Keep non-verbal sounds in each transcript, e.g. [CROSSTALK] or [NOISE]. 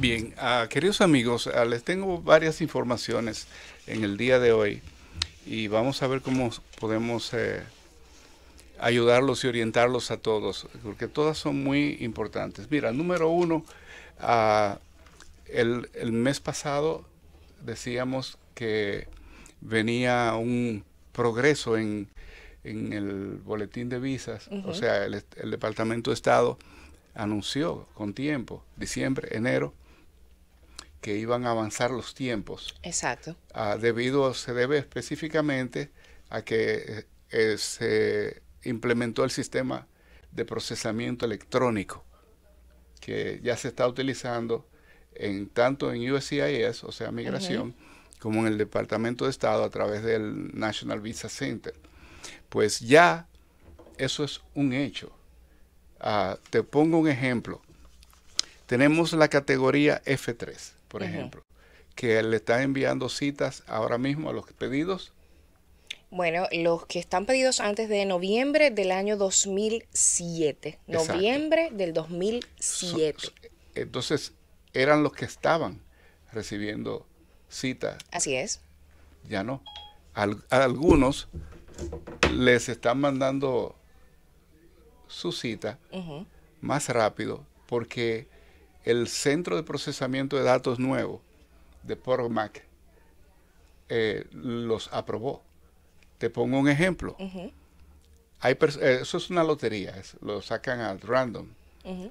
Bien, ah, queridos amigos, ah, les tengo varias informaciones en el día de hoy y vamos a ver cómo podemos eh, ayudarlos y orientarlos a todos, porque todas son muy importantes. Mira, número uno, ah, el, mes pasado decíamos que venía un progreso en, el boletín de visas, o sea, el, Departamento de Estado anunció con tiempo, diciembre, enero, que iban a avanzar los tiempos. Exacto. Ah, debido, se debe específicamente a que eh, eh, se implementó el sistema de procesamiento electrónico que ya se está utilizando en tanto en USCIS, o sea, migración, como en el Departamento de Estado a través del National Visa Center. Pues ya eso es un hecho. Ah, te pongo un ejemplo. Tenemos la categoría F3 por ejemplo, que le están enviando citas ahora mismo a los pedidos? Bueno, los que están pedidos antes de noviembre del año 2007. Noviembre del 2007. entonces, eran los que estaban recibiendo citas. Así es. Ya no. a algunos les están mandando su cita más rápido porque el Centro de Procesamiento de Datos Nuevo de PorMac eh, los aprobó. Te pongo un ejemplo. Hay eh, eso es una lotería, lo sacan al random.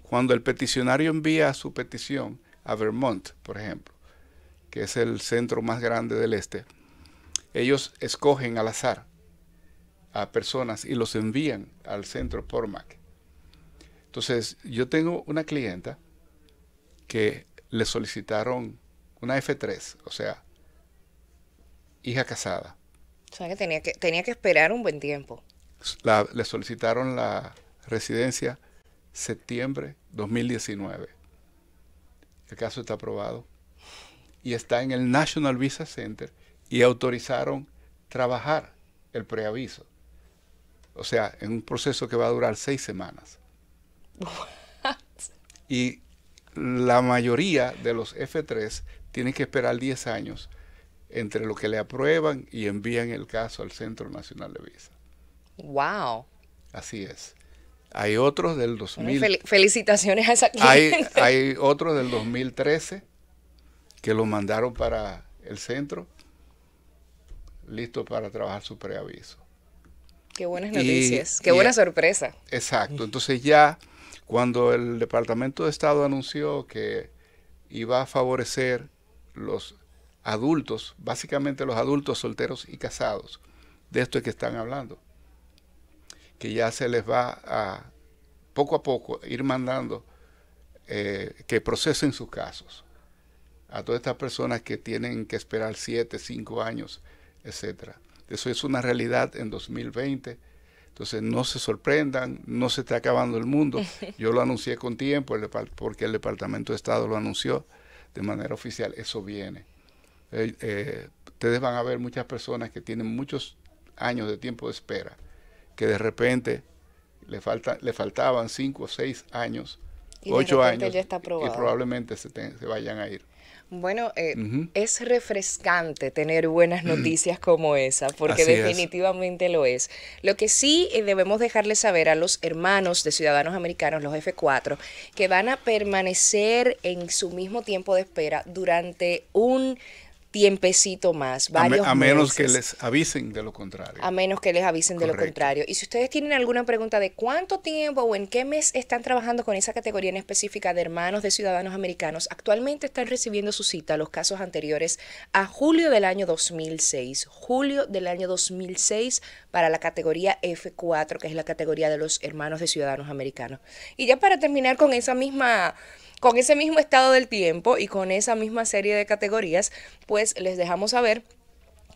Cuando el peticionario envía su petición a Vermont, por ejemplo, que es el centro más grande del este, ellos escogen al azar a personas y los envían al centro PorMac. Entonces, yo tengo una clienta que le solicitaron una F3, o sea, hija casada. O sea, que tenía que, tenía que esperar un buen tiempo. le solicitaron la residencia septiembre 2019. El caso está aprobado y está en el National Visa Center y autorizaron trabajar el preaviso. O sea, en un proceso que va a durar seis semanas. [LAUGHS] y la mayoría de los F3 tienen que esperar 10 años entre lo que le aprueban y envían el caso al Centro Nacional de Visa. ¡Wow! Así es. Hay otros del 2000. felicitaciones a esa cliente. [LAUGHS] hay otros del 2013 que lo mandaron para el centro, listo para trabajar su preaviso. Qué buenas noticias, qué buena sorpresa. Exacto, entonces ya cuando el Departamento de Estado anunció que iba a favorecer los adultos, básicamente los adultos solteros y casados, de esto es que están hablando, que ya se les va a poco a poco ir mandando eh, que procesen sus casos a todas estas personas que tienen que esperar siete, cinco años, etcétera. Eso es una realidad en 2020. Entonces no se sorprendan, no se está acabando el mundo. [LAUGHS] Yo lo anuncié con tiempo porque el Departamento de Estado lo anunció de manera oficial. Eso viene. Eh, eh, ustedes van a ver muchas personas que tienen muchos años de tiempo de espera, que de repente le, falta, le faltaban cinco o seis años ocho años y probablemente se, vayan a ir. Bueno, eh, es refrescante tener buenas mm. noticias como esa, porque definitivamente lo es. Lo que sí eh, debemos dejarle saber a los hermanos de ciudadanos americanos, los F4, que van a permanecer en su mismo tiempo de espera durante un tiempecito más, A, menos que les avisen de lo contrario. A menos que les avisen de lo contrario. Y si ustedes tienen alguna pregunta de cuánto tiempo o en qué mes están trabajando con esa categoría en específica de hermanos de ciudadanos americanos, actualmente están recibiendo su cita los casos anteriores a julio del año 2006. Julio del año 2006 para la categoría F4, que es la categoría de los hermanos de ciudadanos americanos. Y ya para terminar con esa misma con ese mismo estado del tiempo y con esa misma serie de categorías, pues pues les dejamos saber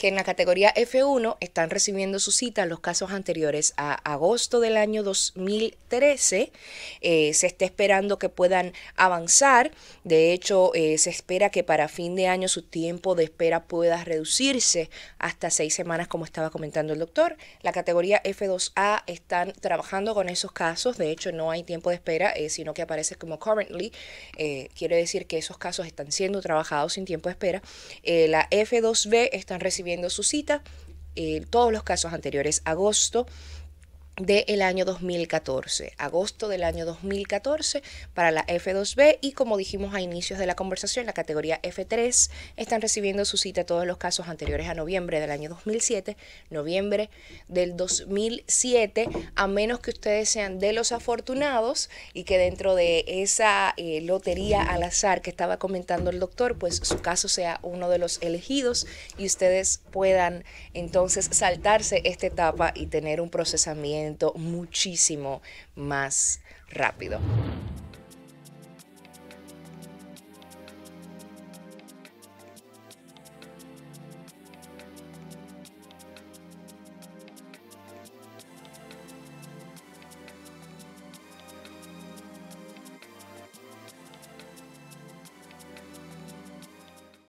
que en la categoría F1 están recibiendo su cita los casos anteriores a agosto del año 2013. Eh, se está esperando que puedan avanzar. De hecho, eh, se espera que para fin de año su tiempo de espera pueda reducirse hasta seis semanas, como estaba comentando el doctor. La categoría F2A están trabajando con esos casos. De hecho, no hay tiempo de espera, eh, sino que aparece como currently. quiere decir que esos casos están siendo trabajados sin tiempo de espera. la F2B están recibiendo su cita. Eh, todos los casos anteriores, agosto, del año 2014, agosto del año 2014 para la F2B y como dijimos a inicios de la conversación, la categoría F3 están recibiendo su cita todos los casos anteriores a noviembre del año 2007, noviembre del 2007, a menos que ustedes sean de los afortunados y que dentro de esa eh, lotería al azar que estaba comentando el doctor, pues su caso sea uno de los elegidos y ustedes puedan entonces saltarse esta etapa y tener un procesamiento muchísimo más rápido.